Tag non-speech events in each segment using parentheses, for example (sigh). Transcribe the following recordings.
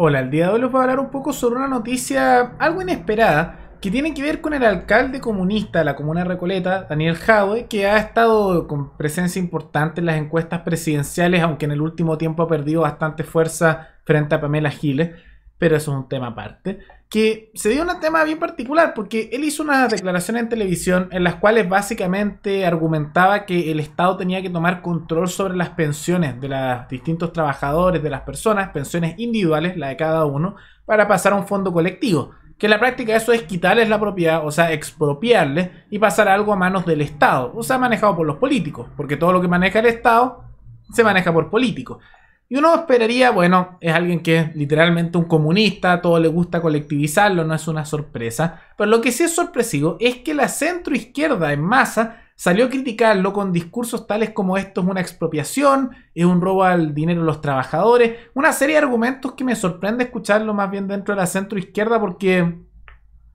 Hola, el día de hoy les voy a hablar un poco sobre una noticia algo inesperada que tiene que ver con el alcalde comunista de la comuna Recoleta, Daniel Jadwe, que ha estado con presencia importante en las encuestas presidenciales, aunque en el último tiempo ha perdido bastante fuerza frente a Pamela Giles pero eso es un tema aparte, que se dio un tema bien particular, porque él hizo una declaración en televisión en las cuales básicamente argumentaba que el Estado tenía que tomar control sobre las pensiones de los distintos trabajadores, de las personas, pensiones individuales, la de cada uno, para pasar a un fondo colectivo. Que en la práctica eso es quitarles la propiedad, o sea, expropiarles y pasar algo a manos del Estado, o sea, manejado por los políticos, porque todo lo que maneja el Estado se maneja por políticos. Y uno esperaría, bueno, es alguien que es literalmente un comunista, todo le gusta colectivizarlo, no es una sorpresa. Pero lo que sí es sorpresivo es que la centroizquierda en masa salió a criticarlo con discursos tales como esto es una expropiación, es un robo al dinero de los trabajadores, una serie de argumentos que me sorprende escucharlo más bien dentro de la centroizquierda porque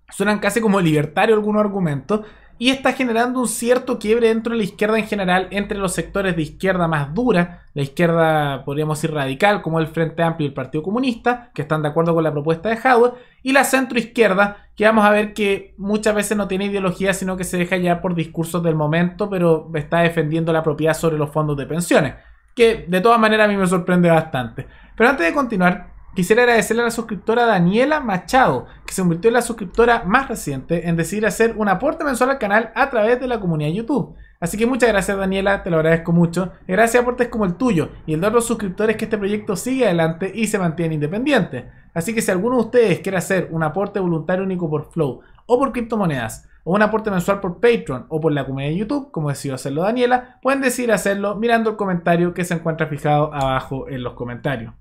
suenan casi como libertario algunos argumentos y está generando un cierto quiebre dentro de la izquierda en general, entre los sectores de izquierda más dura, la izquierda podríamos decir radical, como el Frente Amplio y el Partido Comunista, que están de acuerdo con la propuesta de Howard, y la centroizquierda, que vamos a ver que muchas veces no tiene ideología, sino que se deja ya por discursos del momento, pero está defendiendo la propiedad sobre los fondos de pensiones, que de todas maneras a mí me sorprende bastante. Pero antes de continuar, Quisiera agradecerle a la suscriptora Daniela Machado, que se convirtió en la suscriptora más reciente en decidir hacer un aporte mensual al canal a través de la comunidad de YouTube. Así que muchas gracias Daniela, te lo agradezco mucho. Gracias a aportes como el tuyo y el de otros suscriptores que este proyecto sigue adelante y se mantiene independiente. Así que si alguno de ustedes quiere hacer un aporte voluntario único por Flow o por criptomonedas, o un aporte mensual por Patreon o por la comunidad de YouTube, como decidió hacerlo Daniela, pueden decidir hacerlo mirando el comentario que se encuentra fijado abajo en los comentarios.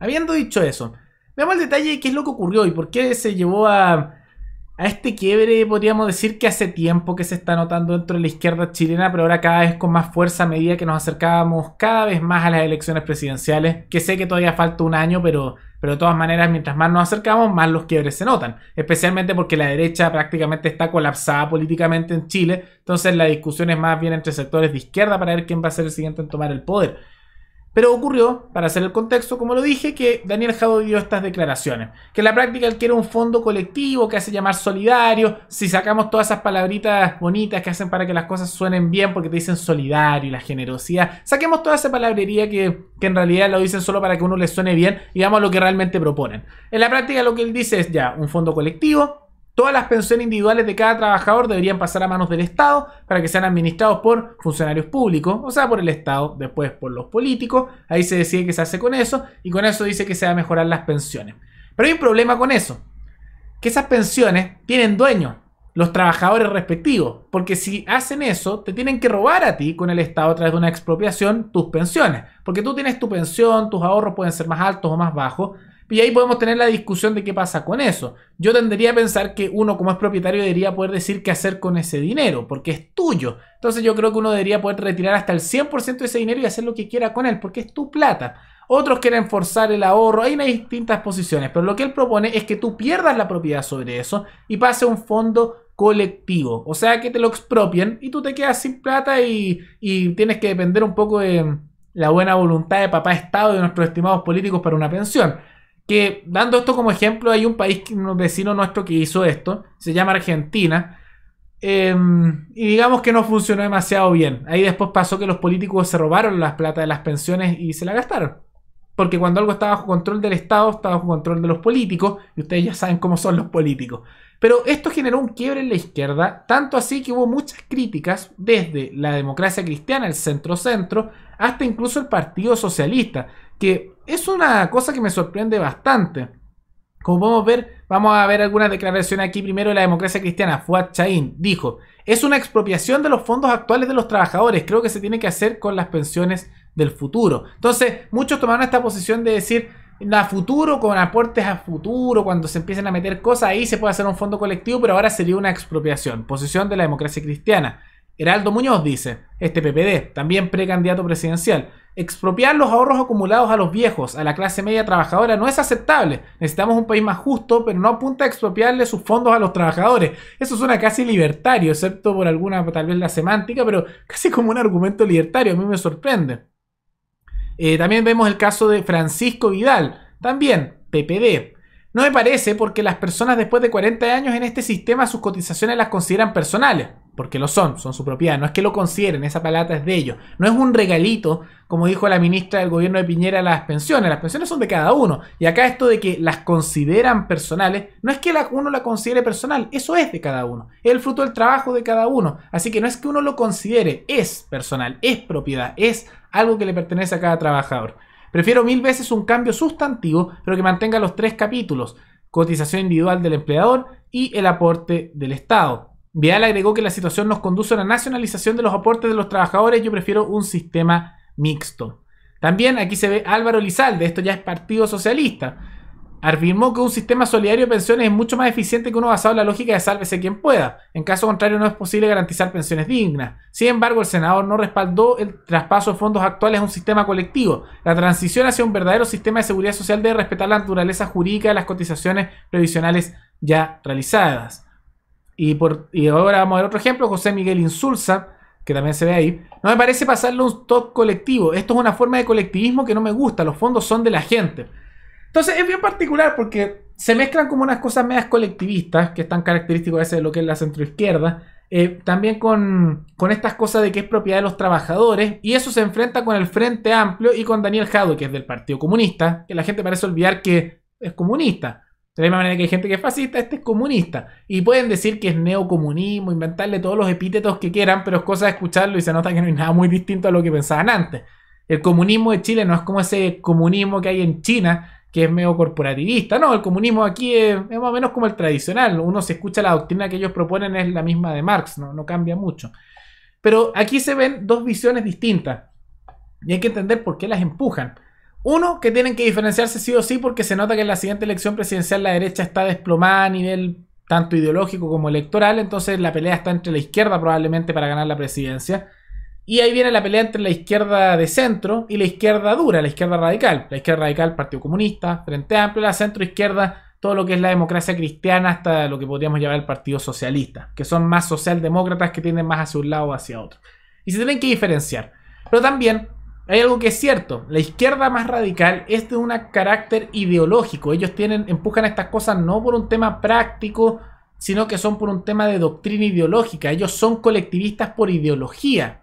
Habiendo dicho eso, veamos el detalle de qué es lo que ocurrió y por qué se llevó a, este quiebre, podríamos decir que hace tiempo que se está notando dentro de la izquierda chilena, pero ahora cada vez con más fuerza a medida que nos acercábamos cada vez más a las elecciones presidenciales, que sé que todavía falta un año, pero, pero de todas maneras, mientras más nos acercamos, más los quiebres se notan, especialmente porque la derecha prácticamente está colapsada políticamente en Chile, entonces la discusión es más bien entre sectores de izquierda para ver quién va a ser el siguiente en tomar el poder. Pero ocurrió, para hacer el contexto, como lo dije, que Daniel jado dio estas declaraciones. Que en la práctica él quiere un fondo colectivo que hace llamar solidario. Si sacamos todas esas palabritas bonitas que hacen para que las cosas suenen bien, porque te dicen solidario y la generosidad. Saquemos toda esa palabrería que, que en realidad lo dicen solo para que uno le suene bien y vamos lo que realmente proponen. En la práctica lo que él dice es ya un fondo colectivo Todas las pensiones individuales de cada trabajador deberían pasar a manos del Estado para que sean administrados por funcionarios públicos, o sea, por el Estado, después por los políticos. Ahí se decide qué se hace con eso y con eso dice que se va a mejorar las pensiones. Pero hay un problema con eso, que esas pensiones tienen dueño, los trabajadores respectivos, porque si hacen eso, te tienen que robar a ti con el Estado a través de una expropiación tus pensiones, porque tú tienes tu pensión, tus ahorros pueden ser más altos o más bajos, y ahí podemos tener la discusión de qué pasa con eso. Yo tendría a pensar que uno como es propietario debería poder decir qué hacer con ese dinero, porque es tuyo. Entonces yo creo que uno debería poder retirar hasta el 100% de ese dinero y hacer lo que quiera con él, porque es tu plata. Otros quieren forzar el ahorro, hay distintas posiciones, pero lo que él propone es que tú pierdas la propiedad sobre eso y pase a un fondo colectivo. O sea, que te lo expropien y tú te quedas sin plata y, y tienes que depender un poco de la buena voluntad de papá Estado y de nuestros estimados políticos para una pensión que dando esto como ejemplo, hay un país un vecino nuestro que hizo esto, se llama Argentina, em, y digamos que no funcionó demasiado bien. Ahí después pasó que los políticos se robaron las plata de las pensiones y se la gastaron. Porque cuando algo está bajo control del Estado, está bajo control de los políticos, y ustedes ya saben cómo son los políticos. Pero esto generó un quiebre en la izquierda, tanto así que hubo muchas críticas desde la democracia cristiana, el centro-centro, hasta incluso el Partido Socialista, que es una cosa que me sorprende bastante. Como podemos ver, vamos a ver algunas declaraciones aquí. Primero, de la democracia cristiana, Fuad Chaín, dijo: Es una expropiación de los fondos actuales de los trabajadores. Creo que se tiene que hacer con las pensiones del futuro. Entonces, muchos tomaron esta posición de decir: a futuro, con aportes a futuro, cuando se empiecen a meter cosas, ahí se puede hacer un fondo colectivo, pero ahora sería una expropiación. Posición de la democracia cristiana. Heraldo Muñoz dice, este PPD, también precandidato presidencial, expropiar los ahorros acumulados a los viejos, a la clase media trabajadora, no es aceptable. Necesitamos un país más justo, pero no apunta a expropiarle sus fondos a los trabajadores. Eso suena casi libertario, excepto por alguna, tal vez la semántica, pero (laughs) casi como un argumento libertario, a mí me sorprende. Eh, también vemos el caso de Francisco Vidal, también PPD. No me parece porque las personas después de 40 años en este sistema sus cotizaciones las consideran personales porque lo son, son su propiedad. No es que lo consideren, esa palata es de ellos. No es un regalito, como dijo la ministra del gobierno de Piñera, las pensiones. Las pensiones son de cada uno. Y acá esto de que las consideran personales, no es que uno la considere personal, eso es de cada uno. Es el fruto del trabajo de cada uno. Así que no es que uno lo considere, es personal, es propiedad, es algo que le pertenece a cada trabajador. Prefiero mil veces un cambio sustantivo, pero que mantenga los tres capítulos. Cotización individual del empleador y el aporte del Estado. Vial agregó que la situación nos conduce a la nacionalización de los aportes de los trabajadores. Yo prefiero un sistema mixto. También aquí se ve Álvaro Lizalde, esto ya es Partido Socialista. Afirmó que un sistema solidario de pensiones es mucho más eficiente que uno basado en la lógica de sálvese quien pueda. En caso contrario, no es posible garantizar pensiones dignas. Sin embargo, el senador no respaldó el traspaso de fondos actuales a un sistema colectivo. La transición hacia un verdadero sistema de seguridad social debe respetar la naturaleza jurídica de las cotizaciones previsionales ya realizadas. Y, por, y ahora vamos a ver otro ejemplo, José Miguel Insulza, que también se ve ahí. No me parece pasarle un top colectivo. Esto es una forma de colectivismo que no me gusta. Los fondos son de la gente. Entonces es bien particular porque se mezclan como unas cosas medias colectivistas, que están característico a veces de lo que es la centroizquierda, eh, también con, con, estas cosas de que es propiedad de los trabajadores, y eso se enfrenta con el Frente Amplio y con Daniel Jado, que es del Partido Comunista, que la gente parece olvidar que es comunista. De la misma manera que hay gente que es fascista, este es comunista. Y pueden decir que es neocomunismo, inventarle todos los epítetos que quieran, pero es cosa de escucharlo y se nota que no hay nada muy distinto a lo que pensaban antes. El comunismo de Chile no es como ese comunismo que hay en China, que es medio corporativista. No, el comunismo aquí es, es, más o menos como el tradicional. Uno se escucha la doctrina que ellos proponen es la misma de Marx, no, no cambia mucho. Pero aquí se ven dos visiones distintas y hay que entender por qué las empujan. Uno, que tienen que diferenciarse sí o sí porque se nota que en la siguiente elección presidencial la derecha está desplomada a nivel tanto ideológico como electoral, entonces la pelea está entre la izquierda probablemente para ganar la presidencia. Y ahí viene la pelea entre la izquierda de centro y la izquierda dura, la izquierda radical. La izquierda radical, Partido Comunista, Frente Amplio, la centro izquierda, todo lo que es la democracia cristiana hasta lo que podríamos llamar el Partido Socialista, que son más socialdemócratas que tienen más hacia un lado o hacia otro. Y se tienen que diferenciar. Pero también hay algo que es cierto, la izquierda más radical es de un carácter ideológico. Ellos tienen, empujan estas cosas no por un tema práctico, sino que son por un tema de doctrina ideológica. Ellos son colectivistas por ideología.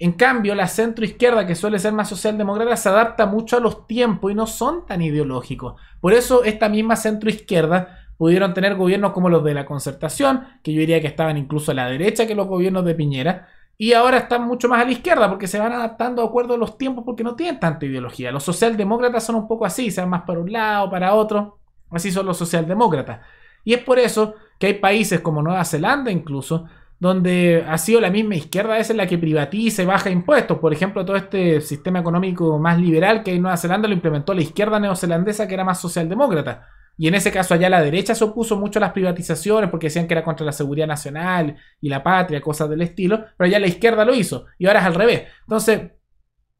En cambio, la centroizquierda, que suele ser más socialdemócrata, se adapta mucho a los tiempos y no son tan ideológicos. Por eso, esta misma centroizquierda pudieron tener gobiernos como los de la concertación, que yo diría que estaban incluso a la derecha que los gobiernos de Piñera, y ahora están mucho más a la izquierda porque se van adaptando de acuerdo a los tiempos porque no tienen tanta ideología. Los socialdemócratas son un poco así, se van más para un lado, para otro. Así son los socialdemócratas. Y es por eso que hay países como Nueva Zelanda incluso, donde ha sido la misma izquierda esa la que privatiza y baja impuestos. Por ejemplo, todo este sistema económico más liberal que hay en Nueva Zelanda lo implementó la izquierda neozelandesa que era más socialdemócrata. Y en ese caso allá la derecha se opuso mucho a las privatizaciones porque decían que era contra la seguridad nacional y la patria, cosas del estilo, pero allá la izquierda lo hizo y ahora es al revés. Entonces,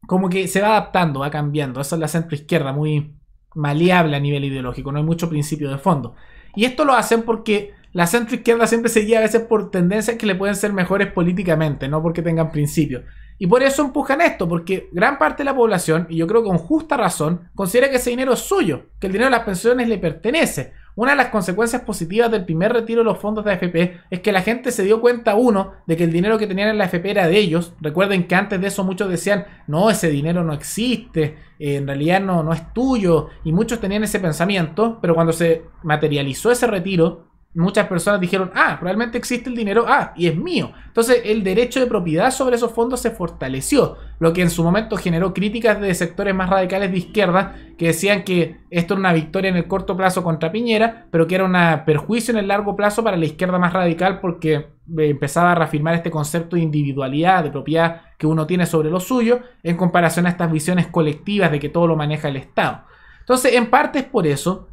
como que se va adaptando, va cambiando. Esa es la izquierda muy maleable a nivel ideológico, no hay mucho principio de fondo. Y esto lo hacen porque la izquierda siempre se guía a veces por tendencias que le pueden ser mejores políticamente, no porque tengan principios. Y por eso empujan esto, porque gran parte de la población, y yo creo con justa razón, considera que ese dinero es suyo, que el dinero de las pensiones le pertenece. Una de las consecuencias positivas del primer retiro de los fondos de AFP es que la gente se dio cuenta, uno, de que el dinero que tenían en la AFP era de ellos. Recuerden que antes de eso muchos decían, no, ese dinero no existe, eh, en realidad no, no es tuyo, y muchos tenían ese pensamiento, pero cuando se materializó ese retiro, muchas personas dijeron, ah, realmente existe el dinero, ah, y es mío. Entonces el derecho de propiedad sobre esos fondos se fortaleció, lo que en su momento generó críticas de sectores más radicales de izquierda que decían que esto era una victoria en el corto plazo contra Piñera, pero que era un perjuicio en el largo plazo para la izquierda más radical porque eh, empezaba a reafirmar este concepto de individualidad, de propiedad que uno tiene sobre lo suyo, en comparación a estas visiones colectivas de que todo lo maneja el Estado. Entonces, en parte es por eso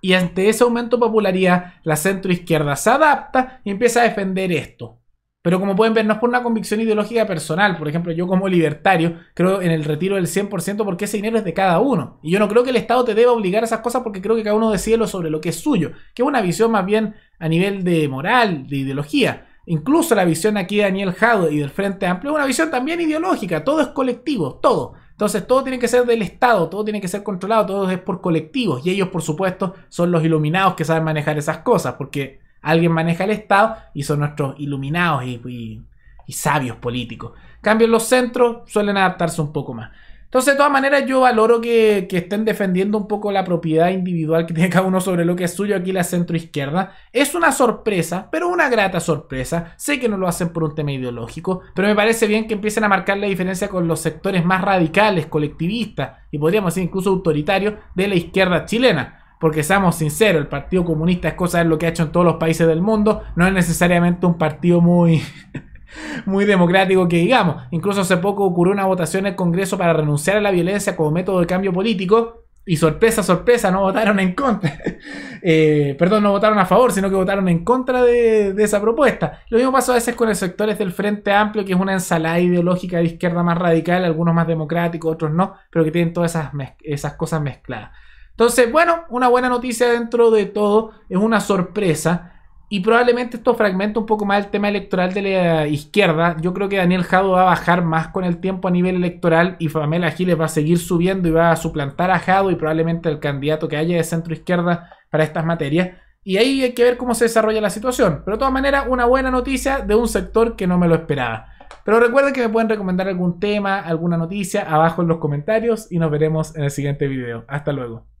y ante ese aumento de popularidad, la centroizquierda se adapta y empieza a defender esto. Pero como pueden ver, no es por una convicción ideológica personal. Por ejemplo, yo como libertario creo en el retiro del 100% porque ese dinero es de cada uno. Y yo no creo que el Estado te deba obligar a esas cosas porque creo que cada uno decide lo sobre lo que es suyo. Que es una visión más bien a nivel de moral, de ideología. Incluso la visión aquí de Daniel Jado y del Frente Amplio es una visión también ideológica. Todo es colectivo, todo. Entonces todo tiene que ser del Estado, todo tiene que ser controlado, todo es por colectivos y ellos por supuesto son los iluminados que saben manejar esas cosas porque alguien maneja el Estado y son nuestros iluminados y, y, sabios políticos. En los centros suelen adaptarse un poco más. Entonces, de todas maneras, yo valoro que, estén defendiendo un poco la propiedad individual que tiene cada uno sobre lo que es suyo aquí la centroizquierda. Es una sorpresa, pero una grata sorpresa. Sé que no lo hacen por un tema ideológico, pero me parece bien que empiecen a marcar la diferencia con los sectores más radicales, colectivistas y podríamos decir incluso autoritarios de la izquierda chilena. Porque seamos sinceros, el Partido Comunista es cosa de lo que ha hecho en todos los países del mundo, no es necesariamente un partido muy... (laughs) muy democrático que digamos. Incluso hace poco ocurrió una votación en el Congreso para renunciar a la violencia como método de cambio político. Y sorpresa, sorpresa, no votaron en contra. (laughs) Eh, perdón, no votaron a favor, sino que votaron en contra de, esa propuesta. Lo mismo pasó a veces con los sectores del Frente Amplio, que es una ensalada ideológica de izquierda más radical, algunos más democráticos, otros no, pero que tienen todas esas, esas cosas mezcladas. Entonces, bueno, una buena noticia dentro de todo, es una sorpresa y probablemente esto fragmenta un poco más el tema electoral de la izquierda. Yo creo que Daniel Jado va a bajar más con el tiempo a nivel electoral y Pamela Giles va a seguir subiendo y va a suplantar a Jado y probablemente el candidato que haya de centro izquierda para estas materias. Y ahí hay que ver cómo se desarrolla la situación. Pero de todas maneras, una buena noticia de un sector que no me lo esperaba. Pero recuerden que me pueden recomendar algún tema, alguna noticia abajo en los comentarios y nos veremos en el siguiente video. Hasta luego.